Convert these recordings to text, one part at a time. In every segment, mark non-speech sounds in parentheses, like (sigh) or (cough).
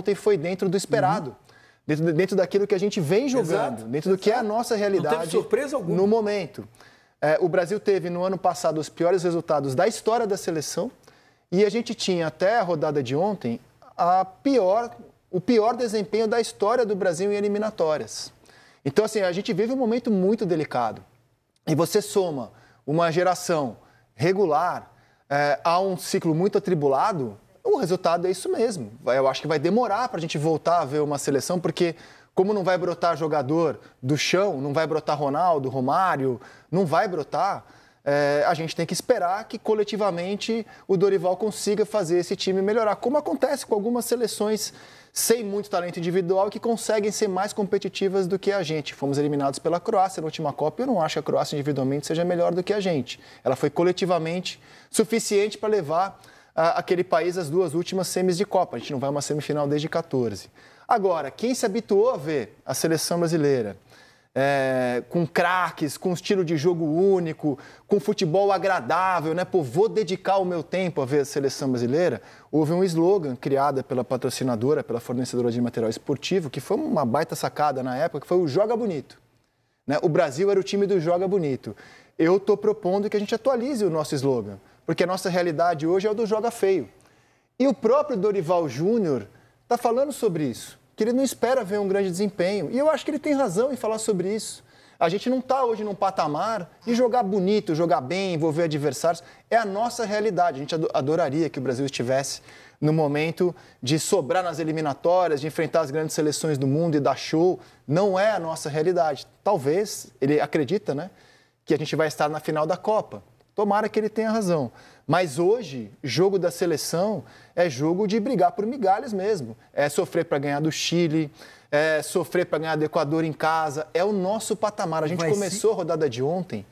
ontem foi dentro do esperado. Uhum. Dentro, dentro, daquilo que a gente vem jogando, exato, dentro exato. do que é a nossa realidade. Não teve surpresa alguma. No momento. É, o Brasil teve no ano passado os piores resultados da história da seleção e a gente tinha até a rodada de ontem a pior, o pior desempenho da história do Brasil em eliminatórias. Então, assim, a gente vive um momento muito delicado. E você soma uma geração regular é, a um ciclo muito atribulado, o resultado é isso mesmo. Eu acho que vai demorar para a gente voltar a ver uma seleção, porque como não vai brotar jogador do chão, não vai brotar Ronaldo, Romário, não vai brotar, é, a gente tem que esperar que coletivamente o Dorival consiga fazer esse time melhorar, como acontece com algumas seleções sem muito talento individual que conseguem ser mais competitivas do que a gente. Fomos eliminados pela Croácia na última Copa e eu não acho que a Croácia individualmente seja melhor do que a gente. Ela foi coletivamente suficiente para levar aquele país as duas últimas semis de Copa. A gente não vai a uma semifinal desde 14. Agora, quem se habituou a ver a seleção brasileira é, com craques, com estilo de jogo único, com futebol agradável, né? Pô, vou dedicar o meu tempo a ver a seleção brasileira. Houve um slogan criado pela patrocinadora, pela fornecedora de material esportivo, que foi uma baita sacada na época, que foi o Joga Bonito. Né? O Brasil era o time do Joga Bonito. Eu estou propondo que a gente atualize o nosso slogan porque a nossa realidade hoje é o do joga feio. E o próprio Dorival Júnior está falando sobre isso, que ele não espera ver um grande desempenho. E eu acho que ele tem razão em falar sobre isso. A gente não está hoje num patamar de jogar bonito, jogar bem, envolver adversários. É a nossa realidade. A gente adoraria que o Brasil estivesse no momento de sobrar nas eliminatórias, de enfrentar as grandes seleções do mundo e dar show. Não é a nossa realidade. Talvez, ele acredita, né? Que a gente vai estar na final da Copa. Tomara que ele tenha razão. Mas hoje, jogo da seleção é jogo de brigar por migalhas mesmo. É sofrer para ganhar do Chile, é sofrer para ganhar do Equador em casa. É o nosso patamar. A gente Vai começou ser... a rodada de ontem,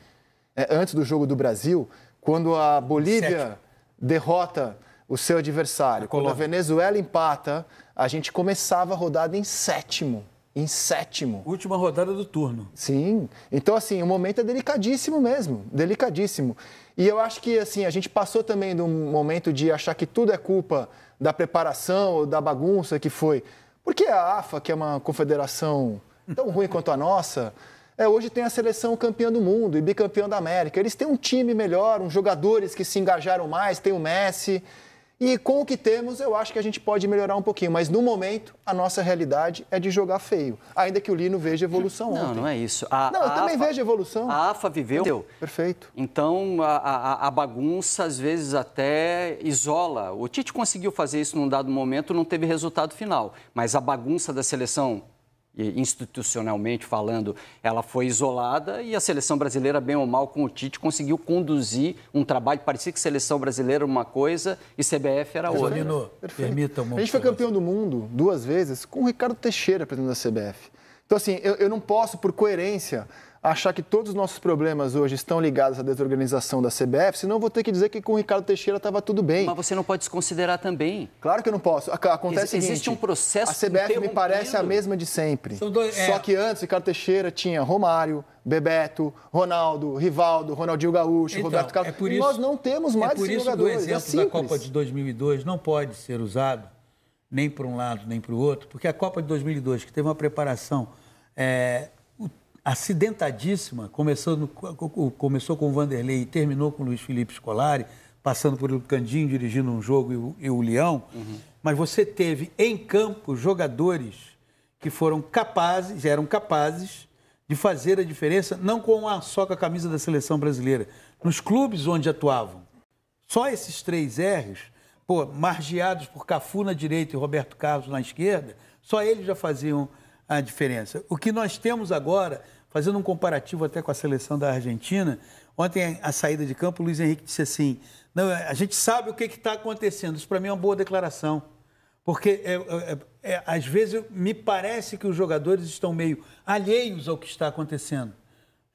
é, antes do jogo do Brasil, quando a Bolívia derrota o seu adversário, a tá quando a Venezuela empata, a gente começava a rodada em sétimo em sétimo. Última rodada do turno. Sim. Então, assim, o momento é delicadíssimo mesmo. Delicadíssimo. E eu acho que, assim, a gente passou também de um momento de achar que tudo é culpa da preparação ou da bagunça que foi. Porque a AFA, que é uma confederação tão ruim quanto a nossa, é, hoje tem a seleção campeã do mundo e bicampeã da América. Eles têm um time melhor, uns jogadores que se engajaram mais, tem o Messi. E com o que temos, eu acho que a gente pode melhorar um pouquinho. Mas no momento, a nossa realidade é de jogar feio. Ainda que o Lino veja evolução não, ontem. Não, não é isso. A, não, eu a também AFA, vejo evolução. A AFA viveu. Entendeu? Perfeito. Então, a, a, a, bagunça, às vezes, até isola. O Tite conseguiu fazer isso num dado momento, não teve resultado final. Mas a bagunça da seleção institucionalmente falando, ela foi isolada e a seleção brasileira, bem ou mal, com o Tite, conseguiu conduzir um trabalho. Parecia que seleção brasileira era uma coisa e CBF era outra. Né? A gente foi campeão do mundo duas vezes com o Ricardo Teixeira, presidente da CBF. Então, assim, eu, eu não posso, por coerência, achar que todos os nossos problemas hoje estão ligados à desorganização da CBF, senão vou ter que dizer que com o Ricardo Teixeira estava tudo bem. Mas você não pode desconsiderar também. Claro que eu não posso. Acontece Ex seguinte, Existe um processo A CBF me parece a mesma de sempre. Dois, é... Só que antes, Ricardo Teixeira tinha Romário, Bebeto, Ronaldo, Rivaldo, Ronaldinho Gaúcho, então, Roberto Carlos. É por isso, nós não temos é mais é por isso jogadores. O é exemplo é da Copa de 2002 não pode ser usado nem para um lado nem para o outro, porque a Copa de 2002, que teve uma preparação é, acidentadíssima, começando, começou com o Vanderlei e terminou com o Luiz Felipe Scolari, passando por o Candinho dirigindo um jogo e o, Leão, uhum. mas você teve em campo jogadores que foram capazes, eram capazes de fazer a diferença, não com a só com a camisa da seleção brasileira, nos clubes onde atuavam. Só esses três R's, pô, margeados por Cafu na direita e Roberto Carlos na esquerda, só eles já faziam a diferença. O que nós temos agora Fazendo um comparativo até com a seleção da Argentina, ontem a saída de campo, o Luiz Henrique disse assim: Não, a gente sabe o que está acontecendo. Isso para mim é uma boa declaração. Porque é, é, é, às vezes me parece que os jogadores estão meio alheios ao que está acontecendo.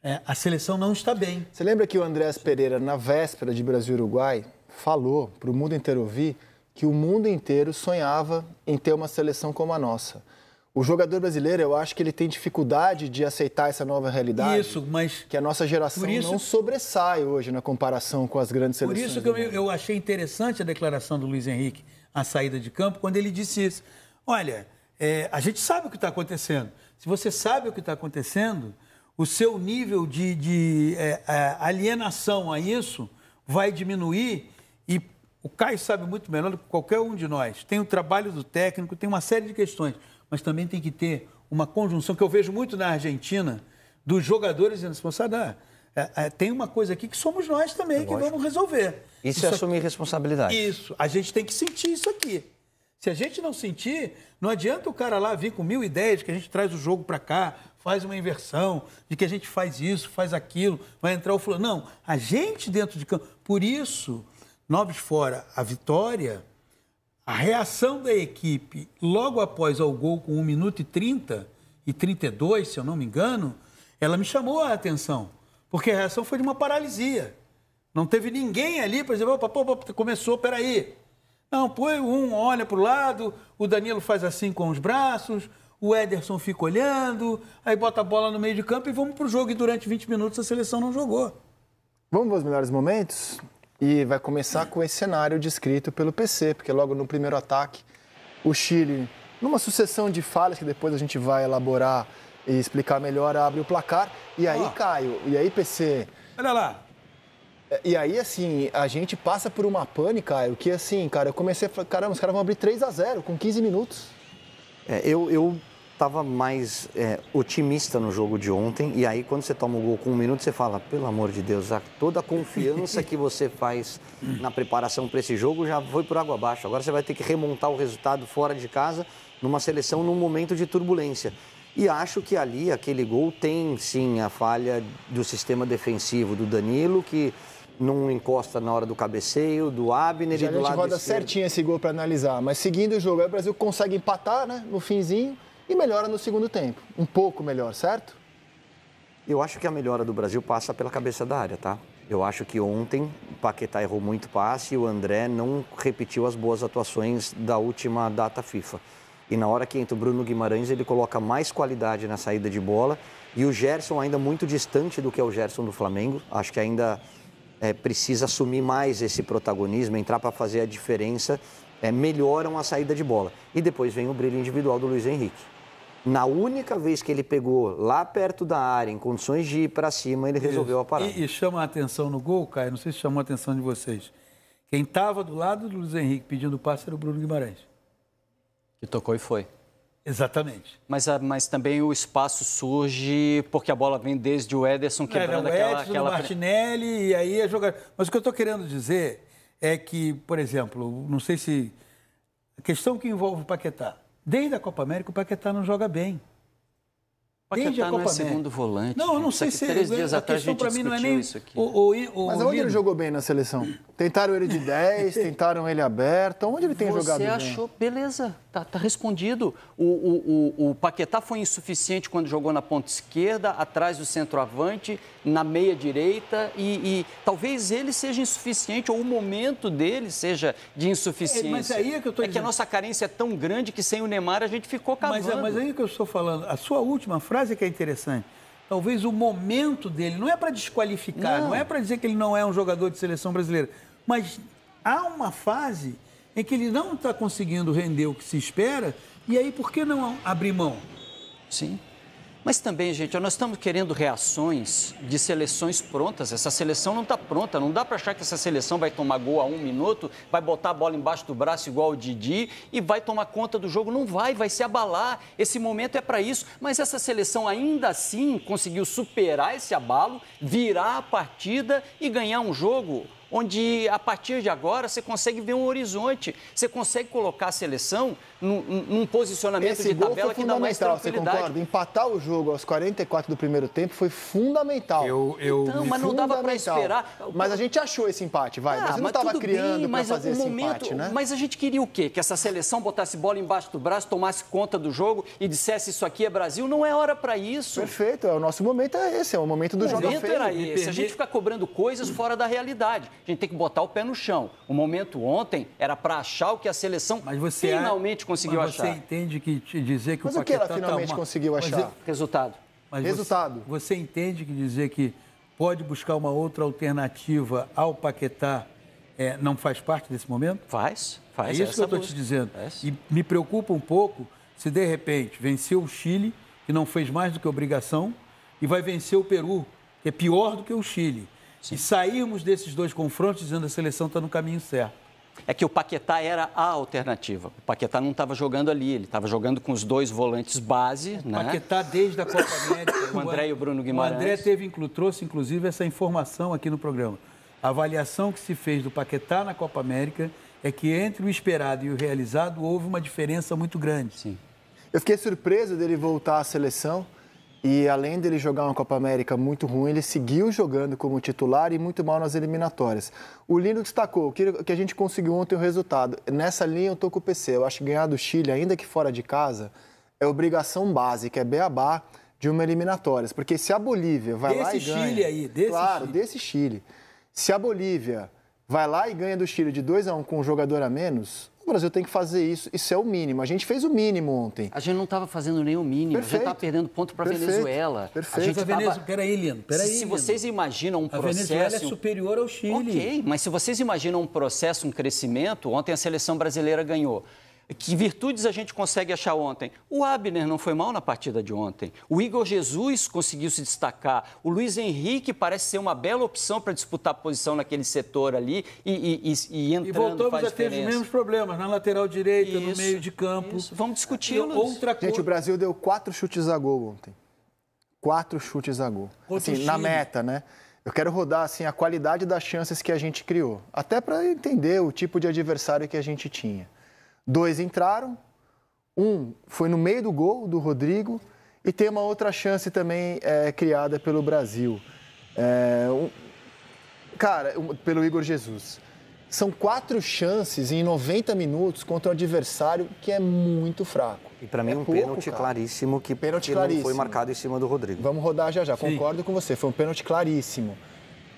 É, a seleção não está bem. Você lembra que o Andrés Pereira, na véspera de Brasil-Uruguai, falou para o mundo inteiro ouvir que o mundo inteiro sonhava em ter uma seleção como a nossa. O jogador brasileiro, eu acho que ele tem dificuldade de aceitar essa nova realidade. Isso, mas. Que a nossa geração isso, não sobressai hoje na comparação com as grandes seleções. Por isso que eu, eu achei interessante a declaração do Luiz Henrique à saída de campo, quando ele disse isso. Olha, é, a gente sabe o que está acontecendo. Se você sabe o que está acontecendo, o seu nível de, de é, é, alienação a isso vai diminuir e o Caio sabe muito melhor do que qualquer um de nós. Tem o trabalho do técnico, tem uma série de questões mas também tem que ter uma conjunção que eu vejo muito na Argentina dos jogadores dizendo assim, ah, é, é, tem uma coisa aqui que somos nós também é que lógico. vamos resolver. Isso, é isso é assumir aqui, responsabilidade. Isso. A gente tem que sentir isso aqui. Se a gente não sentir, não adianta o cara lá vir com mil ideias que a gente traz o jogo para cá, faz uma inversão, de que a gente faz isso, faz aquilo, vai entrar o fulano. Não, a gente dentro de campo. Por isso, novos fora, a vitória a reação da equipe logo após ao gol com 1 minuto e 30 e 32, se eu não me engano, ela me chamou a atenção, porque a reação foi de uma paralisia. Não teve ninguém ali para dizer, opa, pô, começou, peraí. Não, põe um olha para o lado, o Danilo faz assim com os braços, o Ederson fica olhando, aí bota a bola no meio de campo e vamos para o jogo. E durante 20 minutos a seleção não jogou. Vamos para os melhores momentos? E vai começar com esse cenário descrito pelo PC, porque logo no primeiro ataque, o Chile, numa sucessão de falhas que depois a gente vai elaborar e explicar melhor, abre o placar. E aí, oh. Caio, e aí, PC. Olha lá. É, e aí, assim, a gente passa por uma pane, Caio, que assim, cara, eu comecei a falar, caramba, os caras vão abrir 3 a 0 com 15 minutos. É, eu, eu estava mais é, otimista no jogo de ontem. E aí, quando você toma o gol com um minuto, você fala: pelo amor de Deus, a, toda a confiança que você faz na preparação para esse jogo já foi por água abaixo. Agora você vai ter que remontar o resultado fora de casa, numa seleção num momento de turbulência. E acho que ali aquele gol tem sim a falha do sistema defensivo do Danilo, que não encosta na hora do cabeceio, do Abner Já e do lado esquerdo. A gente roda esquerdo. certinho esse gol para analisar, mas seguindo o jogo, o Brasil consegue empatar né, no finzinho e melhora no segundo tempo. Um pouco melhor, certo? Eu acho que a melhora do Brasil passa pela cabeça da área, tá? Eu acho que ontem o Paquetá errou muito passe e o André não repetiu as boas atuações da última data FIFA. E na hora que entra o Bruno Guimarães, ele coloca mais qualidade na saída de bola. E o Gerson ainda muito distante do que é o Gerson do Flamengo. Acho que ainda é, precisa assumir mais esse protagonismo, entrar para fazer a diferença. É, melhoram a saída de bola. E depois vem o brilho individual do Luiz Henrique. Na única vez que ele pegou lá perto da área, em condições de ir para cima, ele resolveu a parada. E, e, chama a atenção no gol, Caio, não sei se chamou a atenção de vocês. Quem estava do lado do Luiz Henrique pedindo o passe era o Bruno Guimarães. Que tocou e foi. Exatamente. Mas, ah, mas também o espaço surge porque a bola vem desde o Ederson é, quebrando é, o Edson, aquela... Martinelli e aí a jogada... Mas o que eu estou querendo dizer é que, por exemplo, não sei se... A questão que envolve o Paquetá Desde a Copa América, o Paquetá não joga bem. Paquetá Desde a Copa não é América. segundo volante. Não, eu não sei se... Três dias atrás a gente mim não é nem isso aqui. O, o, o, Mas onde ele jogou bem na seleção? Tentaram ele de 10, (laughs) tentaram ele aberto. Onde ele tem Você jogado bem? Você achou... Beleza, tá, tá respondido. O, o, o, o Paquetá foi insuficiente quando jogou na ponta esquerda, atrás do centroavante na meia direita e, e, talvez ele seja insuficiente ou o momento dele seja de insuficiência. É, mas é aí é que eu É que a nossa carência é tão grande que sem o Neymar a gente ficou cavando. Mas, é, mas é aí é que eu estou falando, a sua última frase que é interessante. Talvez o momento dele não é para desqualificar, não, não é para dizer que ele não é um jogador de seleção brasileira, mas há uma fase em que ele não está conseguindo render o que se espera e aí por que não abrir mão? Sim. Mas também, gente, nós estamos querendo reações de seleções prontas. Essa seleção não está pronta. Não dá para achar que essa seleção vai tomar gol a um minuto, vai botar a bola embaixo do braço igual o Didi e vai tomar conta do jogo. Não vai, vai se abalar. Esse momento é para isso. Mas essa seleção ainda assim conseguiu superar esse abalo, virar a partida e ganhar um jogo onde a partir de agora você consegue ver um horizonte, você consegue colocar a seleção num, num posicionamento Esse de tabela que é dá mais Você concorda? Empatar o jogo aos 44 do primeiro tempo foi fundamental. Eu, eu então, mas não dava para esperar. Mas a gente achou esse empate, vai. Ah, mas não estava criando para fazer esse momento, empate, né? Mas a gente queria o quê? Que essa seleção botasse bola embaixo do braço, tomasse conta do jogo e dissesse isso aqui é Brasil? Não é hora para isso. Perfeito, é o nosso momento é esse, é o momento do o jogo feio. Era esse. A gente fica cobrando coisas fora da realidade. A gente tem que botar o pé no chão. O momento ontem era para achar o que a seleção finalmente é conseguiu mas achar. Você entende que dizer que mas o Mas o que ela tá finalmente tá uma... conseguiu achar? Mas, resultado. Mas resultado. Você, você entende que dizer que pode buscar uma outra alternativa ao Paquetá é, não faz parte desse momento? Faz, faz. É isso que eu estou te dizendo. Faz. É e me preocupa um pouco se de repente venceu o Chile, que não fez mais do que obrigação, e vai vencer o Peru, que é pior do que o Chile. Sim. E sairmos desses dois confrontos dizendo que a seleção está no caminho certo é que o Paquetá era a alternativa. O Paquetá não estava jogando ali, ele estava jogando com os dois volantes base. O é, né? Paquetá desde a Copa (laughs) América. o André e o Bruno Guimarães. O André teve, trouxe inclusive essa informação aqui no programa. A avaliação que se fez do Paquetá na Copa América é que entre o esperado e o realizado houve uma diferença muito grande. Sim. Eu fiquei surpreso dele voltar à seleção. E além dele jogar uma Copa América muito ruim, ele seguiu jogando como titular e muito mal nas eliminatórias. O Lino destacou que a gente conseguiu ontem o resultado. Nessa linha eu tô com o PC. Eu acho que ganhar do Chile, ainda que fora de casa, é obrigação básica, é beabá de uma eliminatórias. Porque se a Bolívia vai desse lá e ganha Desse Chile aí, desse Claro, Chile. desse Chile. Se a Bolívia vai lá e ganha do Chile de 2 a 1 um com um jogador a menos, o Brasil tem que fazer isso, isso é o mínimo. A gente fez o mínimo ontem. A gente não estava fazendo nem o mínimo, Perfeito. a gente estava perdendo ponto para a Venezuela. Perfeito. A gente é estava. Peraí, Lino, peraí. Se, se vocês imaginam um processo... A Venezuela é superior ao Chile. Ok, mas se vocês imaginam um processo, um crescimento, ontem a seleção brasileira ganhou que virtudes a gente consegue achar ontem? O Abner não foi mal na partida de ontem. O Igor Jesus conseguiu se destacar. O Luiz Henrique parece ser uma bela opção para disputar posição naquele setor ali e, e, e, e entrando. E voltamos a ter os mesmos problemas na lateral direita, isso, no meio de campo. Isso. Vamos discutir. Outra coisa. Gente, o Brasil deu quatro chutes a gol ontem. Quatro chutes a gol. assim, na meta, né? Eu quero rodar assim a qualidade das chances que a gente criou, até para entender o tipo de adversário que a gente tinha. Dois entraram, um foi no meio do gol do Rodrigo e tem uma outra chance também é, criada pelo Brasil. É, um, cara, um, pelo Igor Jesus. São quatro chances em 90 minutos contra um adversário que é muito fraco. E para mim, é um pouco, pênalti cara. claríssimo que, pênalti claríssimo. não foi marcado em cima do Rodrigo. Vamos rodar já já. Sim. Concordo com você, foi um pênalti claríssimo.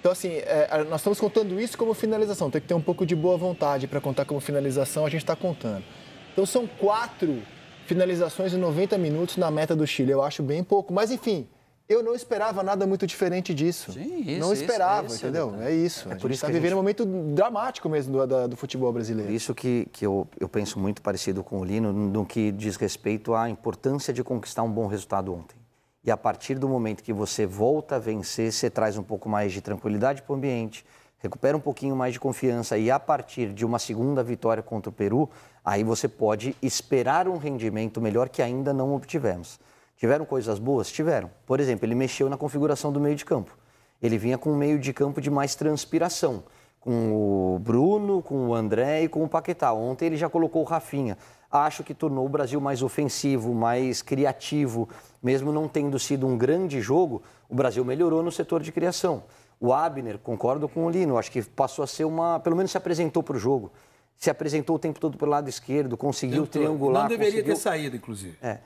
Então, assim, é, nós estamos contando isso como finalização. Tem que ter um pouco de boa vontade para contar como finalização, a gente está contando. Então, são quatro finalizações em 90 minutos na meta do Chile. Eu acho bem pouco. Mas, enfim, eu não esperava nada muito diferente disso. Sim, isso, não esperava, isso, entendeu? Isso, é, isso. É a por isso está vivendo gente... um momento dramático mesmo do, do, futebol brasileiro. Por isso que, que eu, eu penso muito parecido com o Lino no que diz respeito à importância de conquistar um bom resultado ontem. E a partir do momento que você volta a vencer, você traz um pouco mais de tranquilidade para o ambiente, recupera um pouquinho mais de confiança e a partir de uma segunda vitória contra o Peru, aí você pode esperar um rendimento melhor que ainda não obtivemos. Tiveram coisas boas? Tiveram. Por exemplo, ele mexeu na configuração do meio de campo. Ele vinha com um meio de campo de mais transpiração, com o Bruno, com o André e com o Paquetá. Ontem ele já colocou o Rafinha acho que tornou o Brasil mais ofensivo, mais criativo. Mesmo não tendo sido um grande jogo, o Brasil melhorou no setor de criação. O Abner, concordo com o Lino, acho que passou a ser uma. pelo menos se apresentou para o jogo. Se apresentou o tempo todo pelo lado esquerdo, conseguiu Tentou. triangular. Não deveria conseguiu... ter saído, inclusive. É.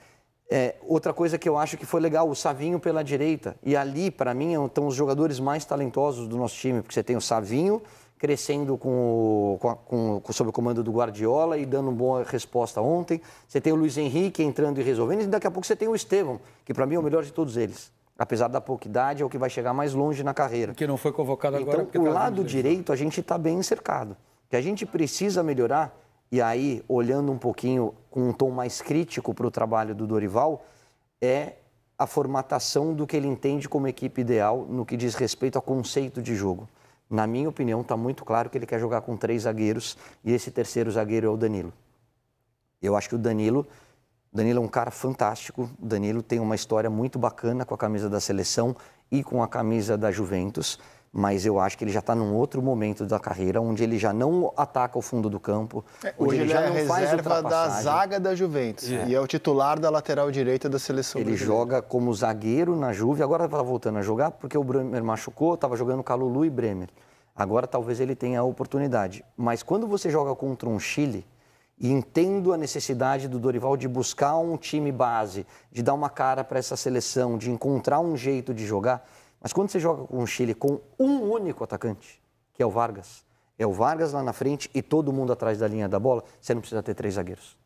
É, outra coisa que eu acho que foi legal, o Savinho pela direita. E ali, para mim, é estão os jogadores mais talentosos do nosso time, porque você tem o Savinho, crescendo com, com, com, sob o comando do Guardiola e dando boa resposta ontem. Você tem o Luiz Henrique entrando e resolvendo, e daqui a pouco você tem o Estevão, que para mim é o melhor de todos eles. Apesar da pouca idade, é o que vai chegar mais longe na carreira. Que não foi convocado então, agora. Então, tá o lado direito, a gente está bem cercado. Que a gente precisa melhorar, e aí, olhando um pouquinho com um tom mais crítico para o trabalho do Dorival, é a formatação do que ele entende como equipe ideal no que diz respeito ao conceito de jogo na minha opinião, está muito claro que ele quer jogar com três zagueiros e esse terceiro zagueiro é o Danilo. Eu acho que o Danilo, Danilo é um cara fantástico. O Danilo tem uma história muito bacana com a camisa da seleção e com a camisa da Juventus mas eu acho que ele já está num outro momento da carreira onde ele já não ataca o fundo do campo, é, onde ele, ele já é não faz da zaga da Juventus é. e é o titular da lateral direita da seleção. Ele joga como zagueiro na Juve, agora está voltando a jogar porque o Bremer machucou, estava jogando Calulu e Bremer. Agora talvez ele tenha a oportunidade, mas quando você joga contra um Chile, e entendo a necessidade do Dorival de buscar um time base, de dar uma cara para essa seleção, de encontrar um jeito de jogar. Mas quando você joga com o Chile com um único atacante, que é o Vargas, é o Vargas lá na frente e todo mundo atrás da linha da bola, você não precisa ter três zagueiros.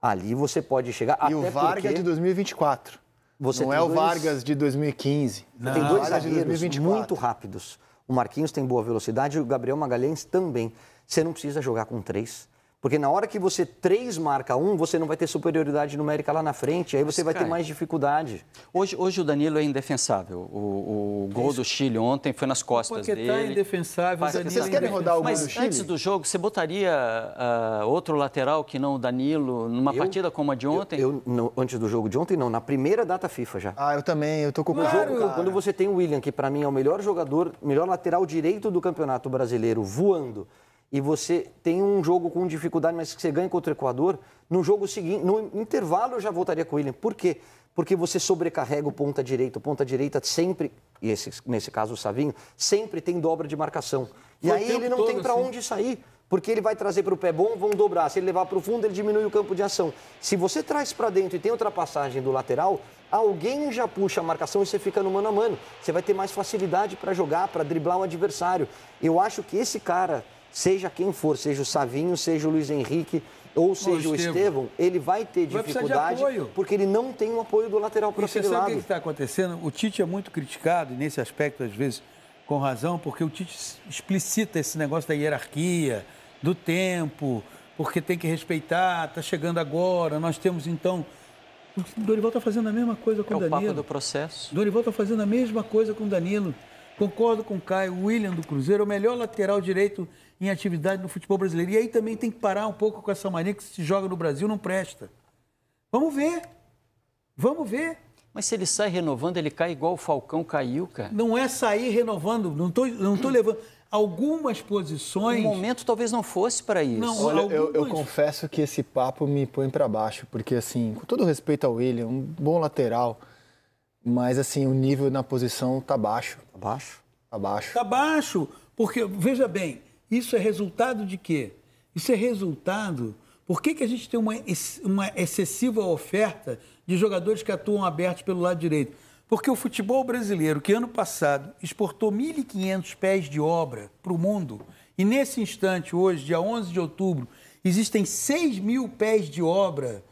Ali você pode chegar e até o Vargas de 2024. Você não é o dois... Vargas de 2015. Não. Tem dois zagueiros muito rápidos. O Marquinhos tem boa velocidade e o Gabriel Magalhães também. Você não precisa jogar com três. Porque na hora que você três marca um, você não vai ter superioridade numérica lá na frente, aí você Mas, vai cara, ter mais dificuldade. Hoje, hoje o Danilo é indefensável. O, o gol Isso. do Chile ontem foi nas é costas Porque dele. Porque tá indefensável. Mas, vocês querem rodar o Mas gol do Chile? antes do jogo, você botaria uh, outro lateral que não o Danilo numa eu, partida como a de ontem? Eu, eu não, antes do jogo de ontem, não. Na primeira data FIFA já. Ah, eu também. Eu tô com o jogo. Quando você tem o William, que para mim é o melhor jogador, melhor lateral direito do Campeonato Brasileiro, voando e você tem um jogo com dificuldade, mas que você ganha contra o Equador, no jogo seguinte, no intervalo eu já voltaria com o William. Por quê? Porque você sobrecarrega o ponta direita. O ponta direita sempre, e esse, nesse caso o Savinho, sempre tem dobra de marcação. E Foi aí ele não tem para assim. onde sair. Porque ele vai trazer para o pé bom, vão dobrar. Se ele levar para o fundo, ele diminui o campo de ação. Se você traz para dentro e tem ultrapassagem do lateral, alguém já puxa a marcação e você fica no mano a mano. Você vai ter mais facilidade para jogar, para driblar o adversário. Eu acho que esse cara seja quem for, seja o Savinho, seja o Luiz Henrique ou seja o Estevão, ele vai ter vai dificuldade porque ele não tem o um apoio do lateral para aquele lado. o que está acontecendo? O Tite é muito criticado nesse aspecto, às vezes, com razão, porque o Tite explicita esse negócio da hierarquia, do tempo, porque tem que respeitar, está chegando agora, nós temos então... O Dorival está fazendo a mesma coisa com é o Danilo. É o papo do processo. Dorival está fazendo a mesma coisa com o Danilo. Concordo com o Caio, William do Cruzeiro, é o melhor lateral direito em atividade no futebol brasileiro. E aí também tem que parar um pouco com essa mania que se joga no Brasil, não presta. Vamos ver. Vamos ver. Mas se ele sai renovando, ele cai igual o Falcão caiu, cara. Não é sair renovando, não estou não tô levando. Algumas posições. O momento talvez não fosse para isso. Não, Olha, algumas... eu, eu, confesso que esse papo me põe para baixo, porque, assim, com todo respeito ao William, um bom lateral, mas, assim, o nível na posição tá baixo. Abaixo. Abaixo. Abaixo. Tá porque, veja bem, isso é resultado de quê? Isso é resultado. Por que, que a gente tem uma, uma excessiva oferta de jogadores que atuam abertos pelo lado direito? Porque o futebol brasileiro, que ano passado exportou 1.500 pés de obra para o mundo, e nesse instante, hoje, dia 11 de outubro, existem 6 mil pés de obra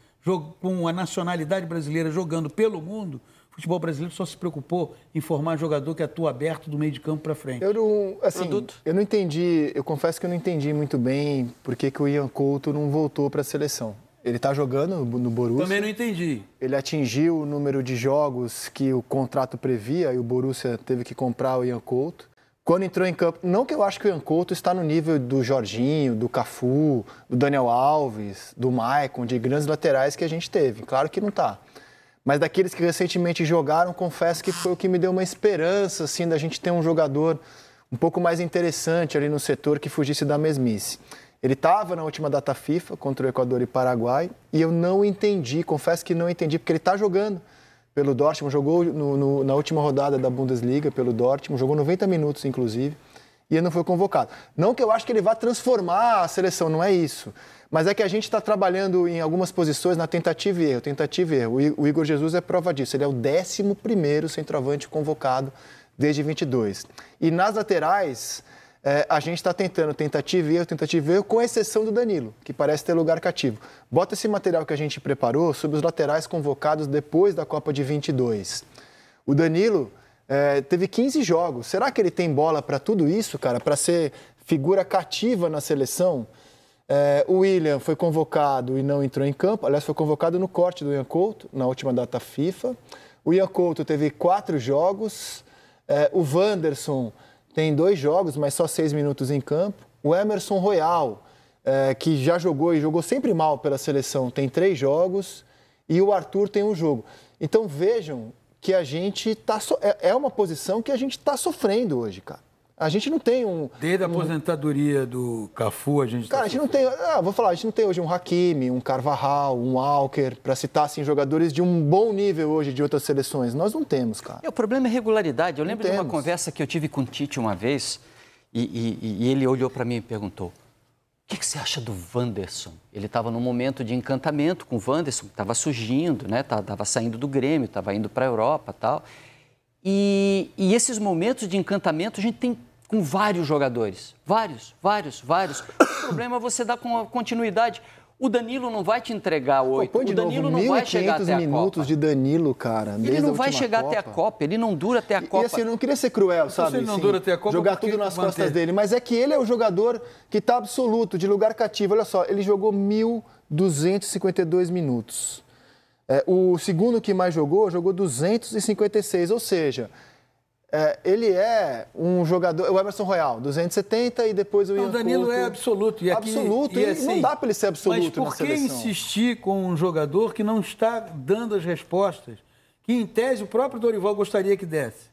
com a nacionalidade brasileira jogando pelo mundo, futebol brasileiro só se preocupou em formar jogador que atua aberto do meio de campo para frente. Eu não, assim, Produto. eu não entendi, eu confesso que eu não entendi muito bem por que, que o Ian Couto não voltou para a seleção. Ele está jogando no Borussia. Também não entendi. Ele atingiu o número de jogos que o contrato previa e o Borussia teve que comprar o Ian Couto. Quando entrou em campo, não que eu acho que o Ian Couto está no nível do Jorginho, do Cafu, do Daniel Alves, do Maicon, de grandes laterais que a gente teve. Claro que não está mas daqueles que recentemente jogaram, confesso que foi o que me deu uma esperança, assim, da gente ter um jogador um pouco mais interessante ali no setor que fugisse da mesmice. Ele estava na última data FIFA contra o Equador e Paraguai e eu não entendi, confesso que não entendi, porque ele está jogando pelo Dortmund, jogou no, no, na última rodada da Bundesliga pelo Dortmund, jogou 90 minutos inclusive e ele não foi convocado. Não que eu acho que ele vá transformar a seleção, não é isso. Mas é que a gente está trabalhando em algumas posições na tentativa e erro, tentativa e erro. O Igor Jesus é prova disso. Ele é o 11 centroavante convocado desde 22. E nas laterais, é, a gente está tentando tentativa e erro, tentativa e erro, com exceção do Danilo, que parece ter lugar cativo. Bota esse material que a gente preparou sobre os laterais convocados depois da Copa de 22. O Danilo é, teve 15 jogos. Será que ele tem bola para tudo isso, cara? Para ser figura cativa na seleção? É, o William foi convocado e não entrou em campo. Aliás, foi convocado no corte do Ian Couto, na última data FIFA. O Ian Couto teve quatro jogos. É, o Wanderson tem dois jogos, mas só seis minutos em campo. O Emerson Royal, é, que já jogou e jogou sempre mal pela seleção, tem três jogos. E o Arthur tem um jogo. Então vejam que a gente tá so... é, é uma posição que a gente está sofrendo hoje, cara. A gente não tem um. Desde a aposentadoria um... do Cafu, a gente. Tá cara, tá a gente não tem. Ah, vou falar, a gente não tem hoje um Hakimi, um Carvajal, um Alker, para citar assim, jogadores de um bom nível hoje de outras seleções. Nós não temos, cara. E é, o problema é regularidade. Eu lembro de uma conversa que eu tive com o Tite uma vez e, e, e ele olhou para mim e perguntou: o que, que você acha do Wanderson? Ele estava num momento de encantamento com o Wanderson, estava surgindo, né? Tava saindo do Grêmio, estava indo para a Europa, tal. E, e, esses momentos de encantamento a gente tem com vários jogadores. Vários, vários, vários. O problema é você dar com continuidade. O Danilo não vai te entregar oito. O Danilo novo, não vai chegar até a Copa. minutos de Danilo, cara. Ele não vai chegar Copa. até a Copa, ele não dura até a Copa. E assim, eu não queria ser cruel, sabe? Se ele não Sim, dura até a Copa, jogar tudo nas costas dele. Mas é que ele é o jogador que está absoluto, de lugar cativo. Olha só, ele jogou 1.252 minutos. É, o segundo que mais jogou, jogou 256, ou seja, é, ele é um jogador, o Emerson Royal, 270 e depois o Ian Não, Danilo Couto. é absoluto. E aqui, absoluto, e, assim, não dá para ele ser absoluto Mas por que insistir com um jogador que não está dando as respostas, que em tese o próprio Dorival gostaria que desse?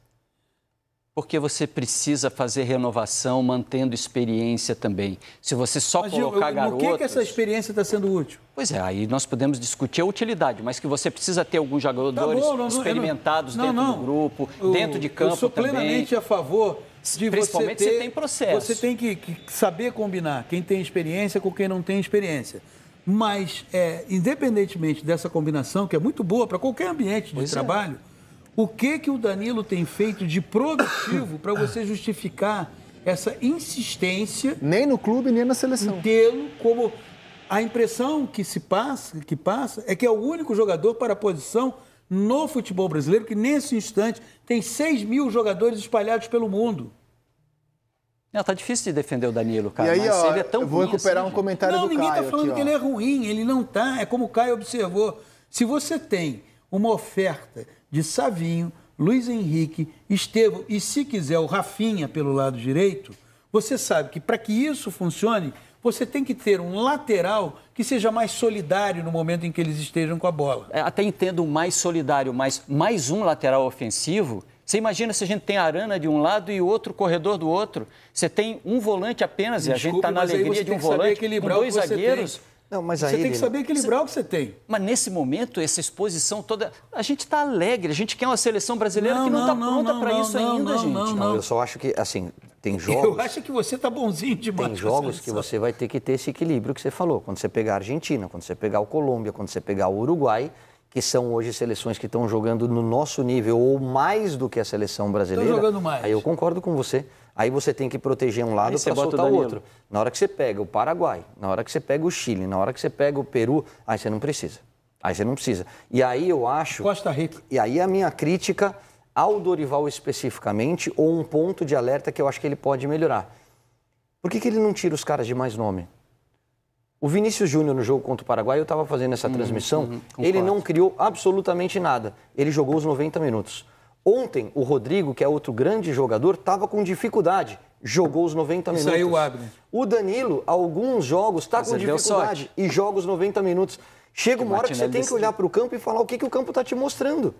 Porque você precisa fazer renovação mantendo experiência também. Se você só mas colocar eu, eu, Por que, é que essa experiência está sendo útil? Pois é, aí nós podemos discutir a utilidade, mas que você precisa ter alguns jogadores tá bom, não, experimentados não, dentro não, do grupo, eu, dentro de campo também. Eu sou plenamente a favor de Principalmente você ter, tem processo. Você tem que, que saber combinar quem tem experiência com quem não tem experiência. Mas, é, independentemente dessa combinação, que é muito boa para qualquer ambiente de pois é. trabalho, o que que o Danilo tem feito de produtivo para você justificar essa insistência? Nem no clube, nem na seleção. Tê-lo como a impressão que se passa, que passa é que é o único jogador para a posição no futebol brasileiro que nesse instante tem 6 mil jogadores espalhados pelo mundo. Não, tá difícil de defender o Danilo, cara. E aí, ó, é eu vou recuperar assim, um comentário não, do Caio. Não, ninguém tá falando aqui, que ele é ruim, ele não tá. É como o Caio observou. Se você tem uma oferta de Savinho, Luiz Henrique, Estevão e, se quiser, o Rafinha pelo lado direito, você sabe que para que isso funcione, você tem que ter um lateral que seja mais solidário no momento em que eles estejam com a bola. É, até entendo mais solidário, mas mais um lateral ofensivo. Você imagina se a gente tem Arana de um lado e outro corredor do outro. Você tem um volante apenas e a gente está na alegria de um volante com dois zagueiros. Não, mas aí você tem que saber equilibrar você... o que você tem. Mas nesse momento, essa exposição toda. A gente está alegre, a gente quer uma seleção brasileira não, que não está pronta para isso não, ainda, não, gente. Não, não, eu só acho que, assim, tem jogos. Eu (laughs) acho que você está bonzinho demais. Tem jogos que você vai ter que ter esse equilíbrio que você falou. Quando você pegar a Argentina, quando você pegar o Colômbia, quando você pegar o Uruguai, que são hoje seleções que estão jogando no nosso nível ou mais do que a seleção brasileira. Estão jogando mais. Aí eu concordo com você. Aí você tem que proteger um lado para soltar o, o outro. Na hora que você pega o Paraguai, na hora que você pega o Chile, na hora que você pega o Peru, aí você não precisa. Aí você não precisa. E aí eu acho. Costa Rica. E aí a minha crítica ao Dorival especificamente, ou um ponto de alerta que eu acho que ele pode melhorar. Por que, que ele não tira os caras de mais nome? O Vinícius Júnior no jogo contra o Paraguai, eu estava fazendo essa uhum, transmissão, uhum, ele não criou absolutamente nada. Ele jogou os 90 minutos. Ontem, o Rodrigo, que é outro grande jogador, estava com dificuldade. Jogou os 90 Isso minutos. Saiu o Abner. O Danilo, alguns jogos, está com dificuldade e joga os 90 minutos. Chega uma hora que você tem que olhar para o campo e falar o que, que o campo está te mostrando.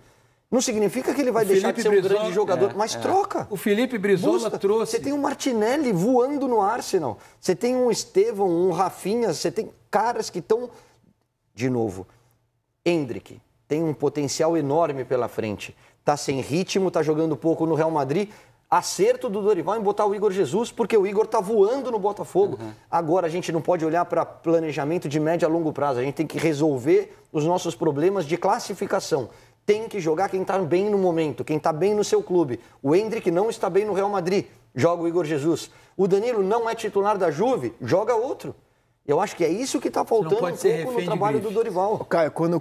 Não significa que ele vai o deixar Felipe de ser Brizola, um grande jogador, é, mas é. troca. O Felipe Brizola Busca. trouxe. Você tem um Martinelli voando no Arsenal. Você tem um Estevão, um Rafinha. Você tem caras que estão. De novo, Hendrick tem um potencial enorme pela frente. Tá sem ritmo, tá jogando pouco no Real Madrid. Acerto do Dorival em botar o Igor Jesus, porque o Igor tá voando no Botafogo. Uhum. Agora a gente não pode olhar para planejamento de médio a longo prazo. A gente tem que resolver os nossos problemas de classificação tem que jogar quem está bem no momento, quem está bem no seu clube. O Hendrick não está bem no Real Madrid, joga o Igor Jesus. O Danilo não é titular da Juve, joga outro. Eu acho que é isso que está faltando um pouco no trabalho do Dorival. Caio, quando